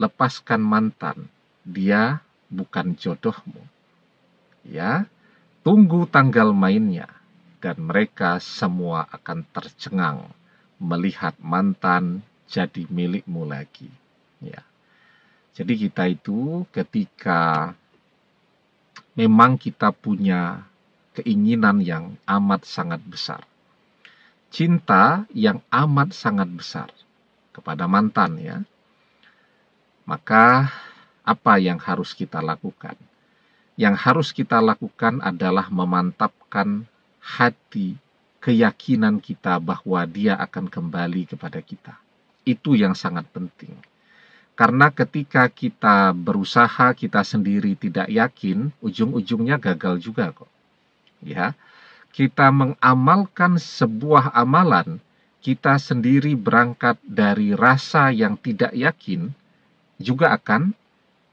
lepaskan mantan. Dia bukan jodohmu. Ya, tunggu tanggal mainnya dan mereka semua akan tercengang melihat mantan jadi milikmu lagi. Ya. Jadi kita itu ketika memang kita punya keinginan yang amat sangat besar. Cinta yang amat sangat besar kepada mantan ya. Maka apa yang harus kita lakukan? Yang harus kita lakukan adalah memantapkan hati keyakinan kita bahwa dia akan kembali kepada kita. Itu yang sangat penting. Karena ketika kita berusaha kita sendiri tidak yakin, ujung-ujungnya gagal juga kok. Ya. Kita mengamalkan sebuah amalan, kita sendiri berangkat dari rasa yang tidak yakin, juga akan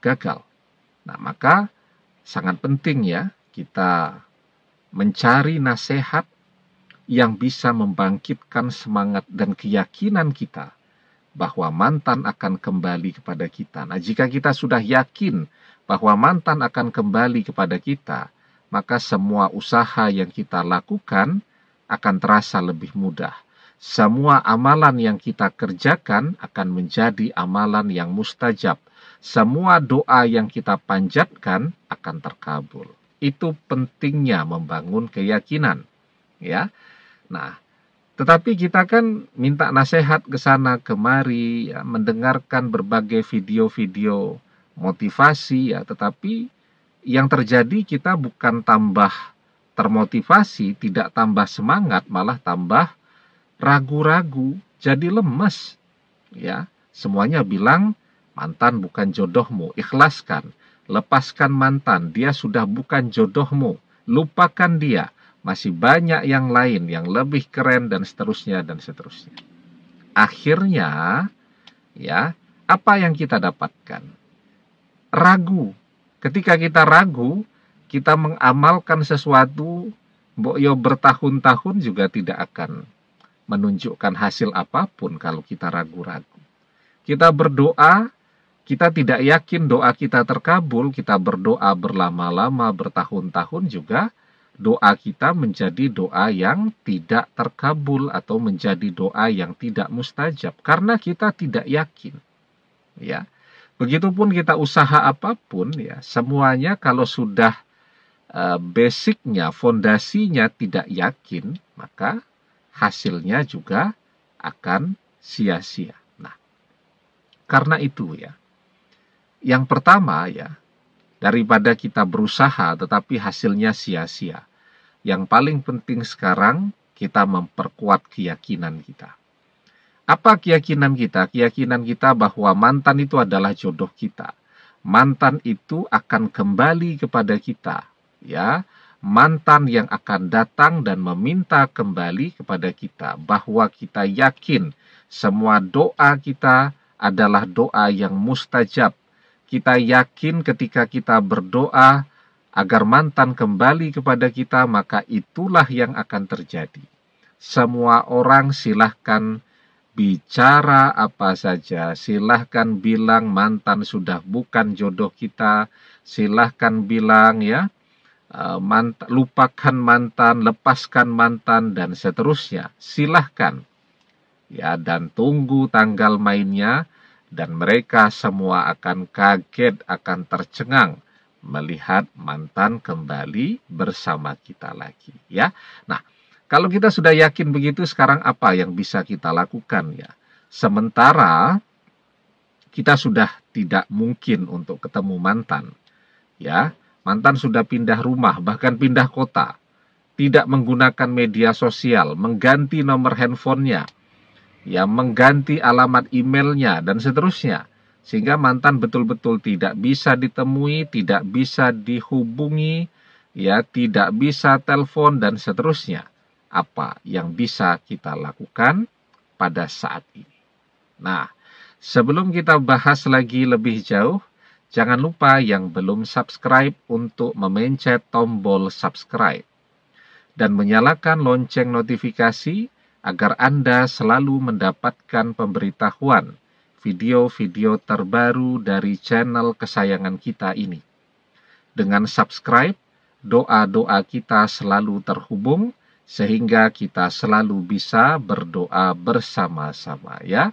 gagal. Nah, maka sangat penting ya kita mencari nasihat yang bisa membangkitkan semangat dan keyakinan kita bahwa mantan akan kembali kepada kita. Nah, jika kita sudah yakin bahwa mantan akan kembali kepada kita, maka semua usaha yang kita lakukan akan terasa lebih mudah. Semua amalan yang kita kerjakan akan menjadi amalan yang mustajab. Semua doa yang kita panjatkan akan terkabul. Itu pentingnya membangun keyakinan, ya. Nah, tetapi kita kan minta nasihat ke sana kemari, ya, mendengarkan berbagai video-video motivasi ya, tetapi yang terjadi kita bukan tambah termotivasi, tidak tambah semangat, malah tambah ragu-ragu, jadi lemes. Ya, semuanya bilang mantan bukan jodohmu, ikhlaskan, lepaskan mantan, dia sudah bukan jodohmu, lupakan dia. Masih banyak yang lain yang lebih keren dan seterusnya dan seterusnya. Akhirnya, ya, apa yang kita dapatkan? Ragu. Ketika kita ragu, kita mengamalkan sesuatu mbok yo bertahun-tahun juga tidak akan menunjukkan hasil apapun kalau kita ragu-ragu. Kita berdoa, kita tidak yakin doa kita terkabul, kita berdoa berlama-lama, bertahun-tahun juga, doa kita menjadi doa yang tidak terkabul atau menjadi doa yang tidak mustajab karena kita tidak yakin. Ya. Begitupun kita usaha apapun ya, semuanya kalau sudah eh, basicnya, fondasinya tidak yakin, maka hasilnya juga akan sia-sia. Nah, karena itu ya, yang pertama ya, daripada kita berusaha tetapi hasilnya sia-sia. Yang paling penting sekarang kita memperkuat keyakinan kita. Apa keyakinan kita? Keyakinan kita bahwa mantan itu adalah jodoh kita. Mantan itu akan kembali kepada kita, ya mantan yang akan datang dan meminta kembali kepada kita bahwa kita yakin semua doa kita adalah doa yang mustajab. Kita yakin ketika kita berdoa agar mantan kembali kepada kita, maka itulah yang akan terjadi. Semua orang silahkan bicara apa saja. Silahkan bilang mantan sudah bukan jodoh kita. Silahkan bilang ya, Eh, mant lupakan mantan, lepaskan mantan, dan seterusnya. Silahkan. Ya, dan tunggu tanggal mainnya, dan mereka semua akan kaget, akan tercengang melihat mantan kembali bersama kita lagi. Ya, nah, kalau kita sudah yakin begitu, sekarang apa yang bisa kita lakukan ya? Sementara kita sudah tidak mungkin untuk ketemu mantan, ya Mantan sudah pindah rumah, bahkan pindah kota. Tidak menggunakan media sosial, mengganti nomor handphonenya, ya mengganti alamat emailnya dan seterusnya. Sehingga mantan betul-betul tidak bisa ditemui, tidak bisa dihubungi, ya tidak bisa telepon dan seterusnya. Apa yang bisa kita lakukan pada saat ini? Nah, sebelum kita bahas lagi lebih jauh, Jangan lupa yang belum subscribe untuk memencet tombol subscribe dan menyalakan lonceng notifikasi agar Anda selalu mendapatkan pemberitahuan video-video terbaru dari channel kesayangan kita ini. Dengan subscribe, doa-doa kita selalu terhubung sehingga kita selalu bisa berdoa bersama-sama ya.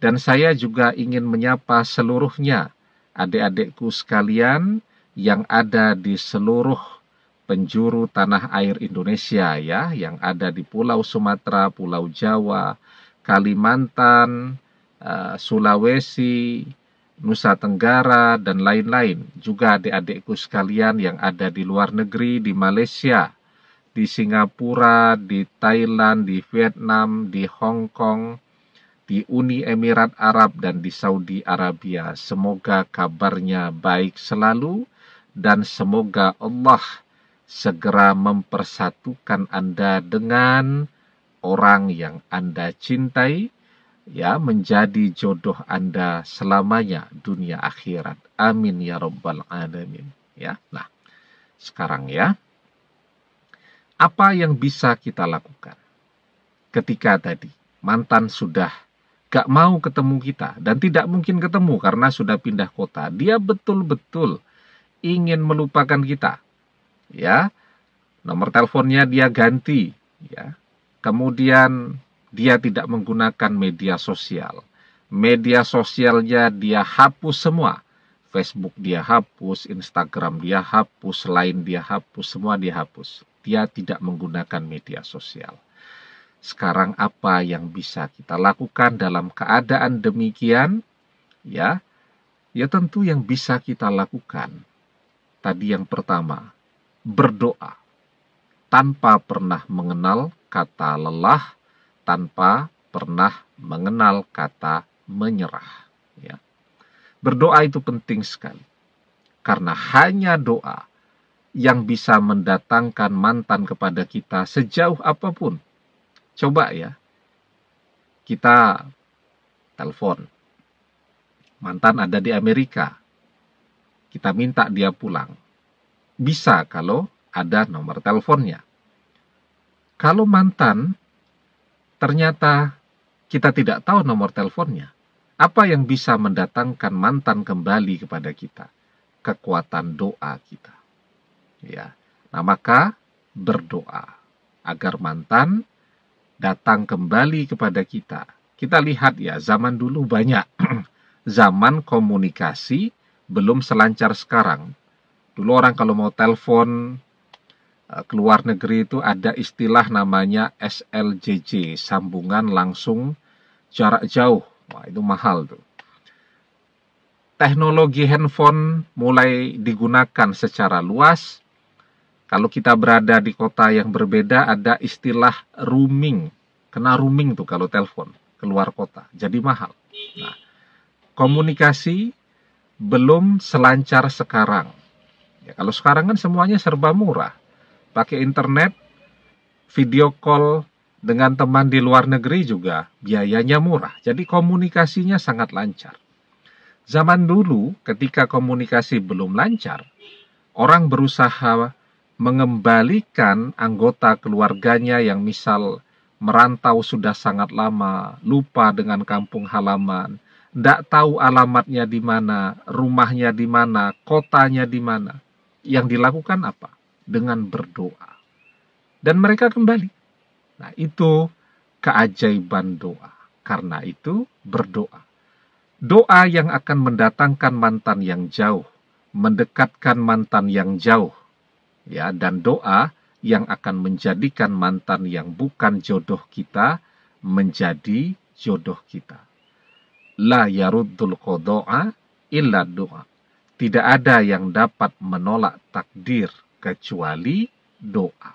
Dan saya juga ingin menyapa seluruhnya adik-adikku sekalian yang ada di seluruh penjuru tanah air Indonesia ya, yang ada di Pulau Sumatera, Pulau Jawa, Kalimantan, eh, Sulawesi, Nusa Tenggara, dan lain-lain. Juga adik-adikku sekalian yang ada di luar negeri, di Malaysia, di Singapura, di Thailand, di Vietnam, di Hong Kong, di Uni Emirat Arab dan di Saudi Arabia. Semoga kabarnya baik selalu dan semoga Allah segera mempersatukan Anda dengan orang yang Anda cintai ya menjadi jodoh Anda selamanya dunia akhirat. Amin ya rabbal alamin ya. Nah, sekarang ya apa yang bisa kita lakukan ketika tadi mantan sudah gak mau ketemu kita dan tidak mungkin ketemu karena sudah pindah kota. Dia betul-betul ingin melupakan kita. Ya. Nomor teleponnya dia ganti, ya. Kemudian dia tidak menggunakan media sosial. Media sosialnya dia hapus semua. Facebook dia hapus, Instagram dia hapus, lain dia hapus, semua dia hapus. Dia tidak menggunakan media sosial. Sekarang apa yang bisa kita lakukan dalam keadaan demikian? Ya. Ya tentu yang bisa kita lakukan. Tadi yang pertama, berdoa. Tanpa pernah mengenal kata lelah, tanpa pernah mengenal kata menyerah, ya. Berdoa itu penting sekali. Karena hanya doa yang bisa mendatangkan mantan kepada kita sejauh apapun Coba ya, kita telepon. Mantan ada di Amerika. Kita minta dia pulang. Bisa kalau ada nomor teleponnya. Kalau mantan, ternyata kita tidak tahu nomor teleponnya. Apa yang bisa mendatangkan mantan kembali kepada kita? Kekuatan doa kita. Ya. Nah, maka berdoa agar mantan datang kembali kepada kita. Kita lihat ya, zaman dulu banyak. zaman komunikasi belum selancar sekarang. Dulu orang kalau mau telepon eh, luar negeri itu ada istilah namanya SLJJ, sambungan langsung jarak jauh. Wah, itu mahal tuh. Teknologi handphone mulai digunakan secara luas kalau kita berada di kota yang berbeda ada istilah rooming. Kena rooming tuh kalau telepon keluar kota. Jadi mahal. Nah, komunikasi belum selancar sekarang. Ya, kalau sekarang kan semuanya serba murah. Pakai internet, video call dengan teman di luar negeri juga biayanya murah. Jadi komunikasinya sangat lancar. Zaman dulu ketika komunikasi belum lancar, orang berusaha mengembalikan anggota keluarganya yang misal merantau sudah sangat lama, lupa dengan kampung halaman, tidak tahu alamatnya di mana, rumahnya di mana, kotanya di mana. Yang dilakukan apa? Dengan berdoa. Dan mereka kembali. Nah itu keajaiban doa. Karena itu berdoa. Doa yang akan mendatangkan mantan yang jauh, mendekatkan mantan yang jauh, ya dan doa yang akan menjadikan mantan yang bukan jodoh kita menjadi jodoh kita. La yaruddul qada'a illa doa. Tidak ada yang dapat menolak takdir kecuali doa.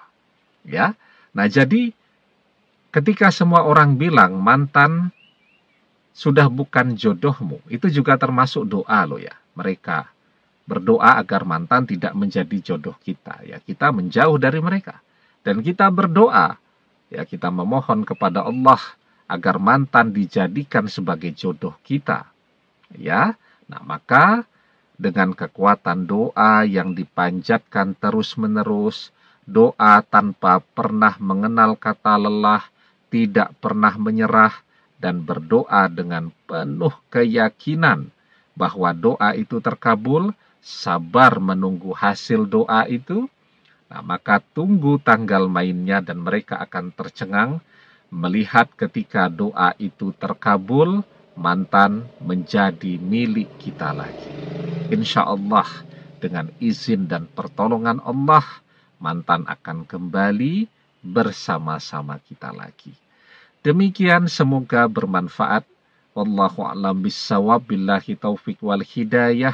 Ya. Nah, jadi ketika semua orang bilang mantan sudah bukan jodohmu, itu juga termasuk doa loh ya. Mereka berdoa agar mantan tidak menjadi jodoh kita ya kita menjauh dari mereka dan kita berdoa ya kita memohon kepada Allah agar mantan dijadikan sebagai jodoh kita ya nah maka dengan kekuatan doa yang dipanjatkan terus-menerus doa tanpa pernah mengenal kata lelah tidak pernah menyerah dan berdoa dengan penuh keyakinan bahwa doa itu terkabul sabar menunggu hasil doa itu, nah, maka tunggu tanggal mainnya dan mereka akan tercengang melihat ketika doa itu terkabul, mantan menjadi milik kita lagi. Insya Allah dengan izin dan pertolongan Allah, mantan akan kembali bersama-sama kita lagi. Demikian semoga bermanfaat. Wallahu a'lam bissawab billahi taufiq wal hidayah.